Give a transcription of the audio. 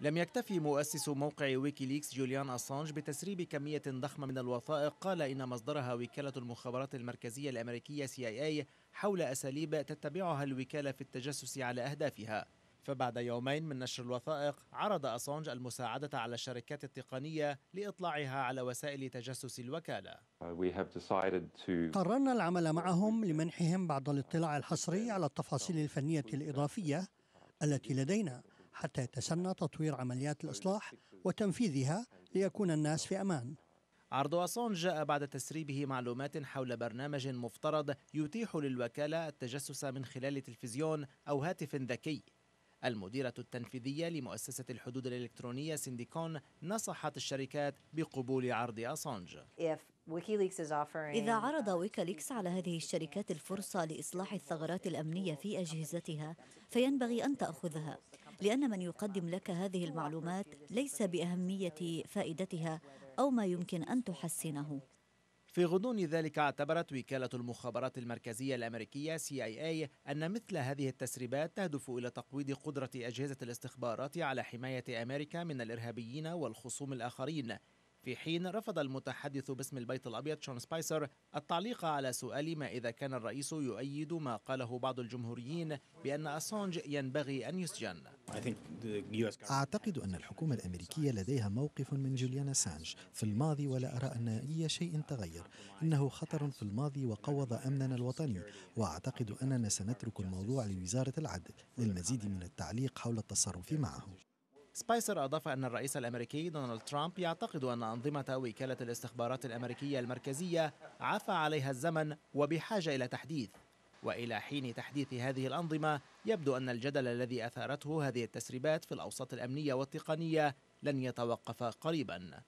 لم يكتفي مؤسس موقع ويكيليكس جوليان أسانج بتسريب كمية ضخمة من الوثائق قال إن مصدرها وكالة المخابرات المركزية الأمريكية CIA حول أساليب تتبعها الوكالة في التجسس على أهدافها فبعد يومين من نشر الوثائق عرض أسانج المساعدة على الشركات التقنية لإطلاعها على وسائل تجسس الوكالة قررنا العمل معهم لمنحهم بعض الاطلاع الحصري على التفاصيل الفنية الإضافية التي لدينا حتى يتسنى تطوير عمليات طيب. الإصلاح وتنفيذها ليكون الناس في أمان عرض أسون جاء بعد تسريبه معلومات حول برنامج مفترض يتيح للوكالة التجسس من خلال تلفزيون أو هاتف ذكي المديرة التنفيذية لمؤسسة الحدود الإلكترونية سنديكون نصحت الشركات بقبول عرض أسانج إذا عرض ويكاليكس على هذه الشركات الفرصة لإصلاح الثغرات الأمنية في أجهزتها فينبغي أن تأخذها لأن من يقدم لك هذه المعلومات ليس بأهمية فائدتها أو ما يمكن أن تحسنه في غضون ذلك اعتبرت وكالة المخابرات المركزية الأمريكية CIA أن مثل هذه التسريبات تهدف إلى تقويض قدرة أجهزة الاستخبارات على حماية أمريكا من الإرهابيين والخصوم الآخرين في حين رفض المتحدث باسم البيت الأبيض شون سبايسر التعليق على سؤال ما إذا كان الرئيس يؤيد ما قاله بعض الجمهوريين بأن أسانج ينبغي أن يسجن أعتقد أن الحكومة الأمريكية لديها موقف من جوليان أسانج في الماضي ولا أرى أن أي شيء تغير إنه خطر في الماضي وقوض أمننا الوطني وأعتقد أننا سنترك الموضوع لوزارة العدل للمزيد من التعليق حول التصرف معه سبايسر أضاف أن الرئيس الأمريكي دونالد ترامب يعتقد أن أنظمة وكالة الاستخبارات الأمريكية المركزية عفى عليها الزمن وبحاجة إلى تحديث وإلى حين تحديث هذه الأنظمة يبدو أن الجدل الذي أثارته هذه التسريبات في الأوساط الأمنية والتقنية لن يتوقف قريباً